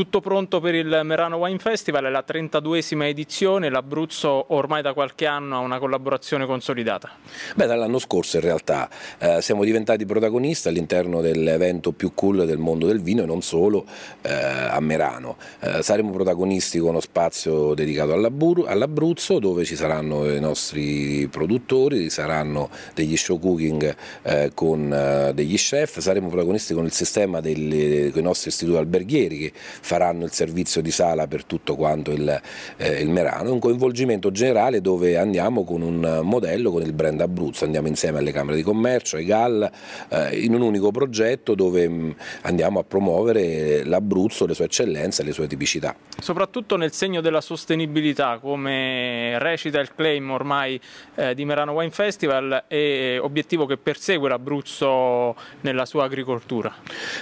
Tutto pronto per il Merano Wine Festival, è la 32esima edizione, l'Abruzzo ormai da qualche anno ha una collaborazione consolidata. Beh, dall'anno scorso in realtà eh, siamo diventati protagonisti all'interno dell'evento più cool del mondo del vino e non solo eh, a Merano. Eh, saremo protagonisti con uno spazio dedicato all'Abruzzo dove ci saranno i nostri produttori, ci saranno degli show cooking eh, con eh, degli chef, saremo protagonisti con il sistema delle, con i nostri istituti alberghieri che faranno il servizio di sala per tutto quanto il, eh, il Merano, un coinvolgimento generale dove andiamo con un modello, con il brand Abruzzo, andiamo insieme alle Camere di Commercio, ai GAL, eh, in un unico progetto dove mh, mm, andiamo a promuovere l'Abruzzo, le sue eccellenze, le sue tipicità. Soprattutto nel segno della sostenibilità, come recita il claim ormai eh, di Merano Wine Festival e eh, obiettivo che persegue l'Abruzzo nella sua agricoltura?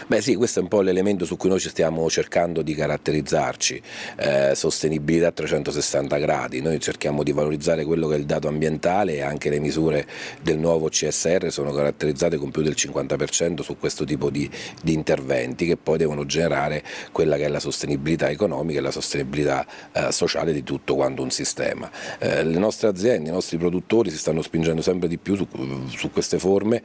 Beh sì, questo è un po' l'elemento su cui noi ci stiamo cercando modo di caratterizzarci, eh, sostenibilità a 360 gradi, noi cerchiamo di valorizzare quello che è il dato ambientale e anche le misure del nuovo CSR sono caratterizzate con più del 50% su questo tipo di, di, interventi che poi devono generare quella che è la sostenibilità economica e la sostenibilità eh, sociale di tutto quanto un sistema. Eh, le nostre aziende, i nostri produttori si stanno spingendo sempre di più su, su queste forme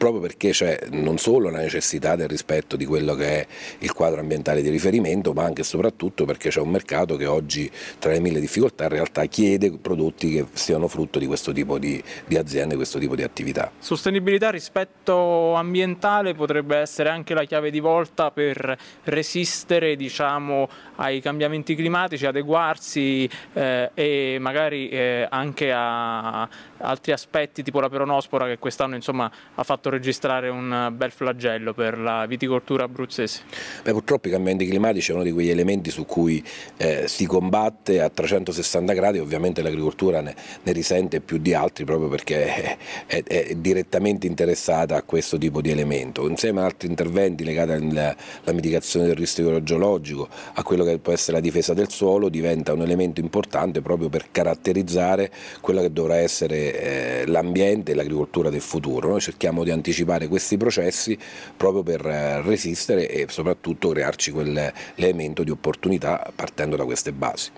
proprio perché c'è non solo la necessità del rispetto di quello che è il quadro ambientale di riferimento, ma anche e soprattutto perché c'è un mercato che oggi tra le mille difficoltà in realtà chiede prodotti che siano frutto di questo tipo di, di aziende, questo tipo di attività. Sostenibilità, rispetto ambientale potrebbe essere anche la chiave di volta per resistere diciamo, ai cambiamenti climatici, adeguarsi eh, e magari eh, anche a altri aspetti tipo la peronospora che quest'anno ha fatto registrare un bel flagello per la viticoltura abruzzese? Beh, purtroppo i cambiamenti climatici è uno di quegli elementi su cui eh, si combatte a 360 gradi, ovviamente l'agricoltura ne, ne, risente più di altri proprio perché è, è, è, direttamente interessata a questo tipo di elemento. Insieme ad altri interventi legati alla, alla mitigazione del rischio idrogeologico, a quello che può essere la difesa del suolo, diventa un elemento importante proprio per caratterizzare quello che dovrà essere eh, l'ambiente e l'agricoltura del futuro. Noi cerchiamo di andare anticipare questi processi proprio per eh, resistere e soprattutto crearci quell'elemento di opportunità partendo da queste basi.